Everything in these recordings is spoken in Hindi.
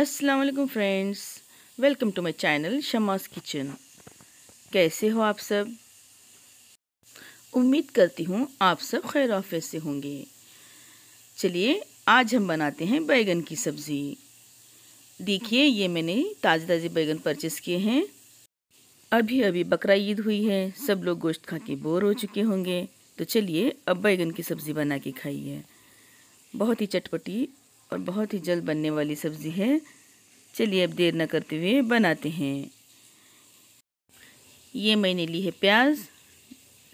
अस्सलाम वालेकुम friends welcome to my channel Shama's kitchen कैसे हो आप सब उम्मीद करती हूँ आप सब खैर ऑफिस से होंगे चलिए आज हम बनाते हैं बैगन की सब्ज़ी देखिए ये मैंने ताज़े ताज़े बैगन परचेस किए हैं अभी अभी बकरा ईद हुई है सब लोग गोश्त खा के बोर हो चुके होंगे तो चलिए अब बैगन की सब्ज़ी बना के खाइए बहुत ही चटपटी और बहुत ही जल्द बनने वाली सब्ज़ी है चलिए अब देर ना करते हुए बनाते हैं ये मैंने ली है प्याज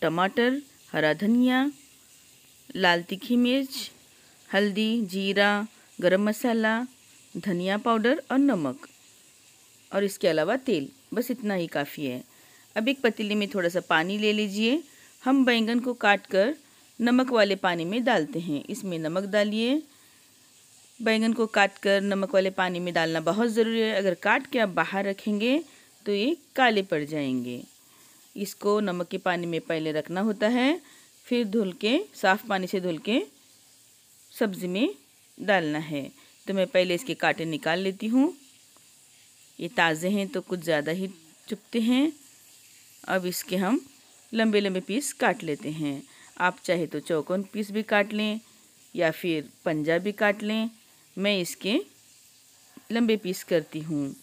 टमाटर हरा धनिया लाल तीखी मिर्च हल्दी जीरा गरम मसाला धनिया पाउडर और नमक और इसके अलावा तेल बस इतना ही काफ़ी है अब एक पतीले में थोड़ा सा पानी ले लीजिए हम बैंगन को काट कर नमक वाले पानी में डालते हैं इसमें नमक डालिए बैंगन को काट कर नमक वाले पानी में डालना बहुत ज़रूरी है अगर काट के आप बाहर रखेंगे तो ये काले पड़ जाएंगे इसको नमक के पानी में पहले रखना होता है फिर धुल के साफ़ पानी से धुल के सब्ज़ी में डालना है तो मैं पहले इसके कांटे निकाल लेती हूँ ये ताज़े हैं तो कुछ ज़्यादा ही चुपते हैं अब इसके हम लंबे लंबे पीस काट लेते हैं आप चाहे तो चौकोन पीस भी काट लें या फिर पंजा भी काट लें मैं इसके लंबे पीस करती हूँ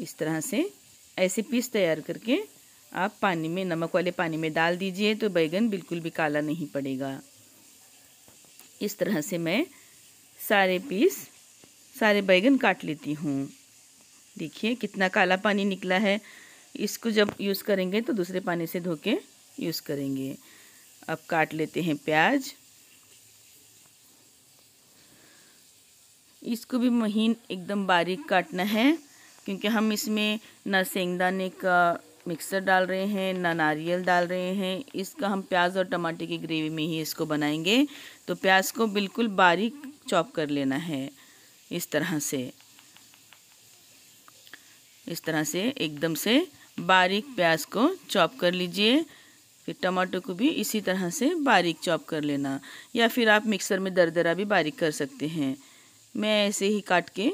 इस तरह से ऐसे पीस तैयार करके आप पानी में नमक वाले पानी में डाल दीजिए तो बैगन बिल्कुल भी काला नहीं पड़ेगा इस तरह से मैं सारे पीस सारे बैगन काट लेती हूँ देखिए कितना काला पानी निकला है इसको जब यूज़ करेंगे तो दूसरे पानी से धो के यूज़ करेंगे अब काट लेते हैं प्याज इसको भी महीन एकदम बारीक काटना है क्योंकि हम इसमें ना सेंगदाने का मिक्सर डाल रहे हैं ना नारियल डाल रहे हैं इसका हम प्याज और टमाटर की ग्रेवी में ही इसको बनाएंगे तो प्याज को बिल्कुल बारीक चॉप कर लेना है इस तरह से इस तरह से एकदम से बारीक प्याज को चॉप कर लीजिए फिर टमाटो को भी इसी तरह से बारीक चॉप कर लेना या फिर आप मिक्सर में दरदरा भी बारीक कर सकते हैं मैं ऐसे ही काट के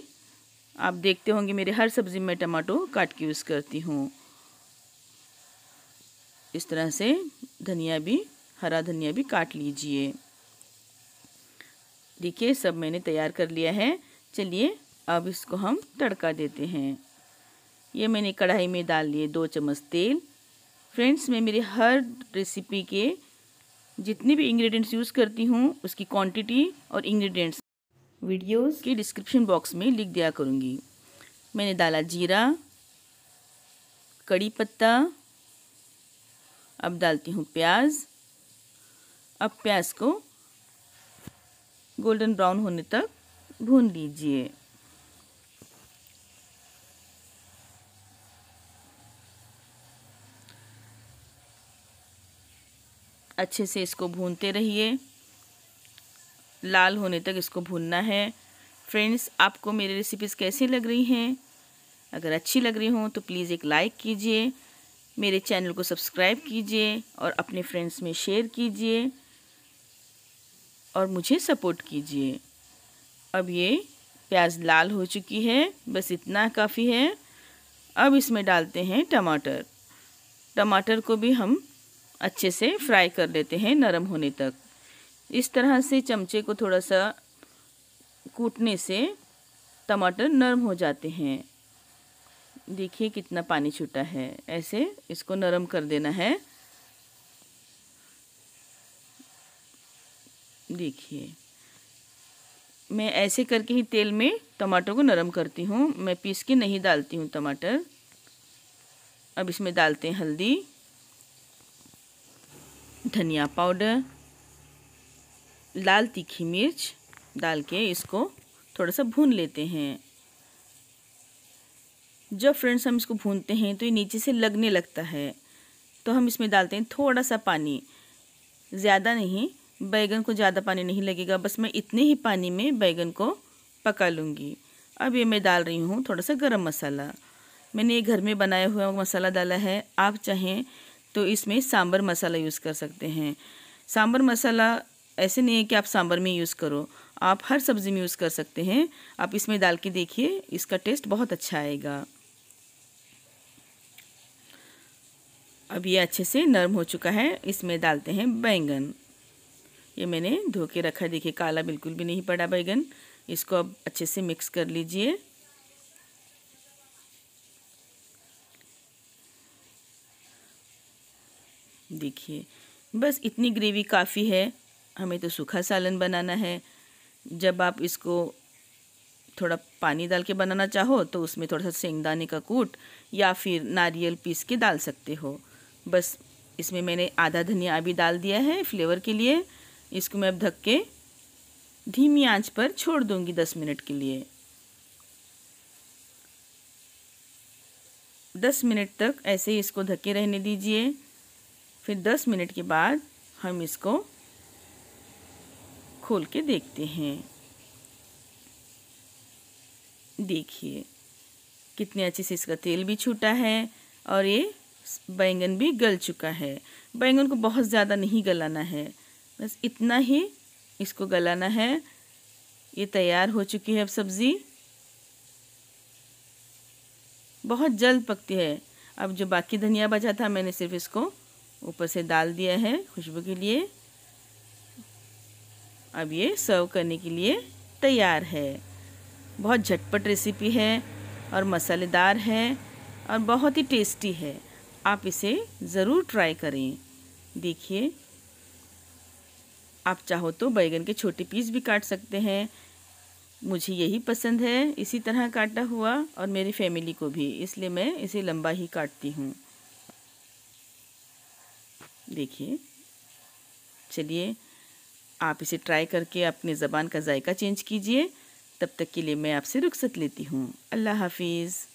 आप देखते होंगे मेरे हर सब्ज़ी में टमाटो काट के यूज़ करती हूँ इस तरह से धनिया भी हरा धनिया भी काट लीजिए देखिए सब मैंने तैयार कर लिया है चलिए अब इसको हम तड़का देते हैं ये मैंने कढ़ाई में डाल लिए दो चम्मच तेल फ्रेंड्स मैं मेरे हर रेसिपी के जितने भी इंग्रेडिएंट्स यूज़ करती हूँ उसकी क्वांटिटी और इंग्रेडिएंट्स वीडियोस के डिस्क्रिप्शन बॉक्स में लिख दिया करूँगी मैंने डाला जीरा कड़ी पत्ता अब डालती हूँ प्याज अब प्याज को गोल्डन ब्राउन होने तक भून लीजिए अच्छे से इसको भूनते रहिए लाल होने तक इसको भूनना है फ्रेंड्स आपको मेरी रेसिपीज़ कैसी लग रही हैं अगर अच्छी लग रही हों तो प्लीज़ एक लाइक कीजिए मेरे चैनल को सब्सक्राइब कीजिए और अपने फ्रेंड्स में शेयर कीजिए और मुझे सपोर्ट कीजिए अब ये प्याज लाल हो चुकी है बस इतना काफ़ी है अब इसमें डालते हैं टमाटर टमाटर को भी हम अच्छे से फ्राई कर लेते हैं नरम होने तक इस तरह से चमचे को थोड़ा सा कूटने से टमाटर नरम हो जाते हैं देखिए कितना पानी छूटा है ऐसे इसको नरम कर देना है देखिए मैं ऐसे करके ही तेल में टमाटर को नरम करती हूँ मैं पीस के नहीं डालती हूँ टमाटर अब इसमें डालते हैं हल्दी धनिया पाउडर लाल तीखी मिर्च डाल के इसको थोड़ा सा भून लेते हैं जब फ्रेंड्स हम इसको भूनते हैं तो ये नीचे से लगने लगता है तो हम इसमें डालते हैं थोड़ा सा पानी ज़्यादा नहीं बैगन को ज़्यादा पानी नहीं लगेगा बस मैं इतने ही पानी में बैगन को पका लूँगी अब ये मैं डाल रही हूँ थोड़ा सा गरम मसाला मैंने ये घर में बनाया हुआ मसाला डाला है आप चाहें तो इसमें सांबर मसाला यूज़ कर सकते हैं सांबर मसाला ऐसे नहीं है कि आप सांबर में यूज़ करो आप हर सब्ज़ी में यूज़ कर सकते हैं आप इसमें डाल के देखिए इसका टेस्ट बहुत अच्छा आएगा अब ये अच्छे से नरम हो चुका है इसमें डालते हैं बैंगन ये मैंने धो के रखा देखिए काला बिल्कुल भी नहीं पड़ा बैंगन इसको अब अच्छे से मिक्स कर लीजिए देखिए बस इतनी ग्रेवी काफ़ी है हमें तो सूखा सालन बनाना है जब आप इसको थोड़ा पानी डाल के बनाना चाहो तो उसमें थोड़ा सा सेंगदाने का कूट या फिर नारियल पीस के डाल सकते हो बस इसमें मैंने आधा धनिया अभी डाल दिया है फ्लेवर के लिए इसको मैं अब ढक के धीमी आंच पर छोड़ दूंगी दस मिनट के लिए दस मिनट तक ऐसे ही इसको ढके रहने दीजिए फिर 10 मिनट के बाद हम इसको खोल के देखते हैं देखिए कितने अच्छे से इसका तेल भी छूटा है और ये बैंगन भी गल चुका है बैंगन को बहुत ज़्यादा नहीं गलाना है बस इतना ही इसको गलाना है ये तैयार हो चुकी है अब सब्ज़ी बहुत जल्द पकती है अब जो बाकी धनिया बचा था मैंने सिर्फ इसको ऊपर से डाल दिया है खुशबू के लिए अब ये सर्व करने के लिए तैयार है बहुत झटपट रेसिपी है और मसालेदार है और बहुत ही टेस्टी है आप इसे ज़रूर ट्राई करें देखिए आप चाहो तो बैगन के छोटे पीस भी काट सकते हैं मुझे यही पसंद है इसी तरह काटा हुआ और मेरी फैमिली को भी इसलिए मैं इसे लंबा ही काटती हूँ देखिए चलिए आप इसे ट्राई करके अपने ज़बान का जायका चेंज कीजिए तब तक के लिए मैं आपसे रुख्सत लेती हूँ अल्लाह हाफिज़